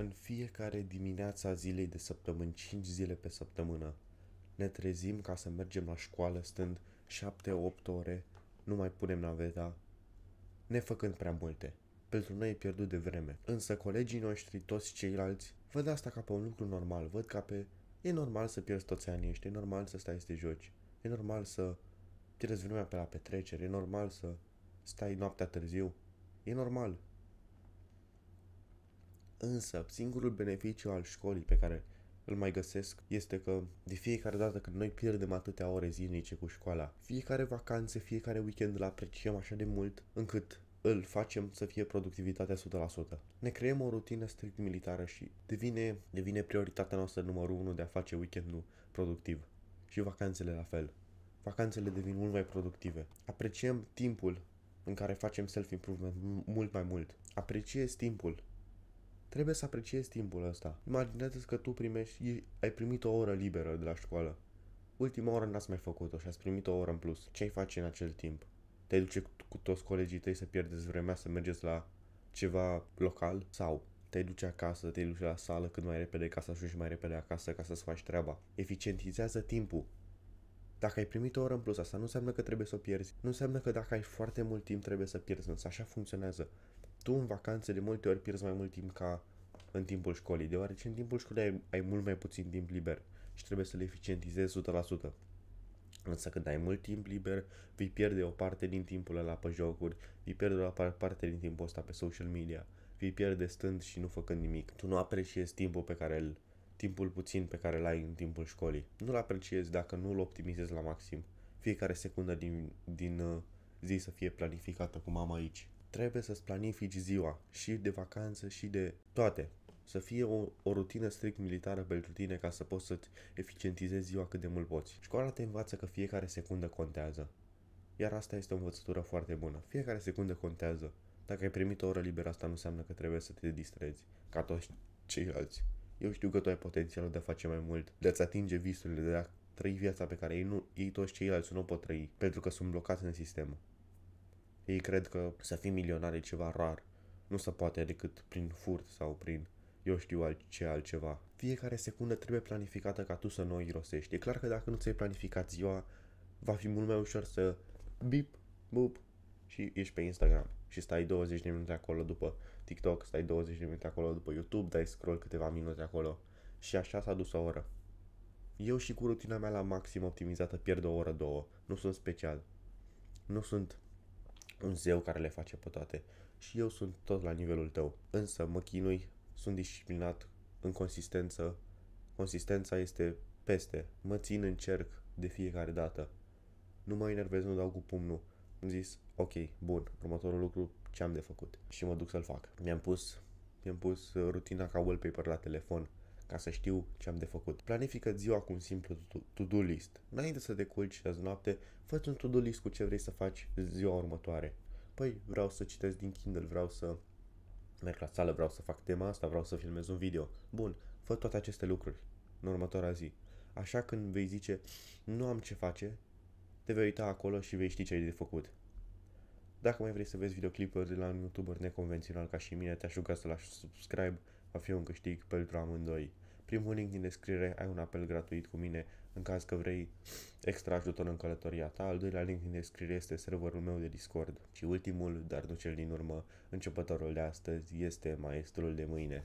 În fiecare dimineață a zilei de săptămâni, 5 zile pe săptămână, ne trezim ca să mergem la școală stând 7-8 ore, nu mai punem naveta, ne făcând prea multe. Pentru noi e pierdut de vreme. Însă colegii noștri, toți ceilalți, văd asta ca pe un lucru normal. Văd ca pe... E normal să pierzi toți anii ăștia, e normal să stai să te joci. E normal să pierzi vremea pe la petrecere, e normal să stai noaptea târziu. E normal. Însă, singurul beneficiu al școlii pe care îl mai găsesc este că de fiecare dată când noi pierdem atâtea ore zilnice cu școala, fiecare vacanță, fiecare weekend îl apreciem așa de mult încât îl facem să fie productivitatea 100%. Ne creăm o rutină strict militară și devine, devine prioritatea noastră numărul 1 de a face weekendul productiv. Și vacanțele la fel. Vacanțele devin mult mai productive. Apreciem timpul în care facem self-improvement mult mai mult. Apreciez timpul Trebuie să apreciezi timpul ăsta. Imaginează-ți că tu primești, ai primit o oră liberă de la școală. Ultima oră n-ați mai făcut-o și ați primit o oră în plus. Ce ai face în acel timp? Te duce cu toți colegii tăi să pierdeți vremea, să mergeți la ceva local? Sau te duci acasă, te duce la sală cât mai repede ca să ajungi mai repede acasă ca să-ți faci treaba. Eficientizează timpul. Dacă ai primit o oră în plus, asta nu înseamnă că trebuie să o pierzi. Nu înseamnă că dacă ai foarte mult timp trebuie să pierzi, însă așa funcționează tu în vacanțe de multe ori pierzi mai mult timp ca în timpul școlii, deoarece în timpul școlii ai, ai mult mai puțin timp liber și trebuie să le eficientizezi 100%. Însă când ai mult timp liber, vei pierde o parte din timpul ăla pe jocuri, vei pierde o parte din timpul ăsta pe social media, vei pierde stând și nu făcând nimic. Tu nu apreciezi timpul pe care îl timpul puțin pe care îl ai în timpul școlii. Nu-l apreciezi dacă nu-l optimizezi la maxim. Fiecare secundă din, din uh, zi să fie planificată cum am aici trebuie să-ți planifici ziua și de vacanță și de toate. Să fie o, o rutină strict militară pentru tine ca să poți să-ți eficientizezi ziua cât de mult poți. Școala te învață că fiecare secundă contează. Iar asta este o învățătură foarte bună. Fiecare secundă contează. Dacă ai primit o oră liberă, asta nu înseamnă că trebuie să te distrezi, ca toți ceilalți. Eu știu că tu ai potențialul de a face mai mult, de a-ți atinge visurile, de a trăi viața pe care ei, nu, ei toți ceilalți nu o pot trăi, pentru că sunt blocați în sistem. Ei cred că să fii milionar e ceva rar. Nu se poate decât prin furt sau prin eu știu ce altceva. Fiecare secundă trebuie planificată ca tu să nu o irosești. E clar că dacă nu ți-ai planificat ziua, va fi mult mai ușor să bip, bup și ești pe Instagram și stai 20 de minute acolo după TikTok, stai 20 de minute acolo după YouTube, dai scroll câteva minute acolo și așa s-a dus o oră. Eu și cu rutina mea la maxim optimizată pierd o oră, două. Nu sunt special. Nu sunt un zeu care le face pe toate. Și eu sunt tot la nivelul tău. Însă mă chinui, sunt disciplinat, în consistență. Consistența este peste. Mă țin în cerc de fiecare dată. Nu mă enervez, nu dau cu pumnul. Am zis, ok, bun, următorul lucru ce am de făcut. Și mă duc să-l fac. Mi-am pus, mi-am pus uh, rutina ca wallpaper la telefon ca să știu ce am de făcut. Planifică ziua cu un simplu to-do list. Înainte să te culci azi noapte, fă un to-do list cu ce vrei să faci ziua următoare. Păi, vreau să citesc din Kindle, vreau să merg la sală, vreau să fac tema asta, vreau să filmez un video. Bun, fă toate aceste lucruri în următoarea zi. Așa când vei zice, nu am ce face, te vei uita acolo și vei ști ce ai de făcut. Dacă mai vrei să vezi videoclipuri de la un youtuber neconvențional ca și mine, te-aș ruga să lași subscribe va fi un câștig pentru amândoi. Primul link din descriere ai un apel gratuit cu mine în caz că vrei extra ajutor în călătoria ta. Al doilea link din descriere este serverul meu de Discord. Și ultimul, dar nu cel din urmă, începătorul de astăzi este maestrul de mâine.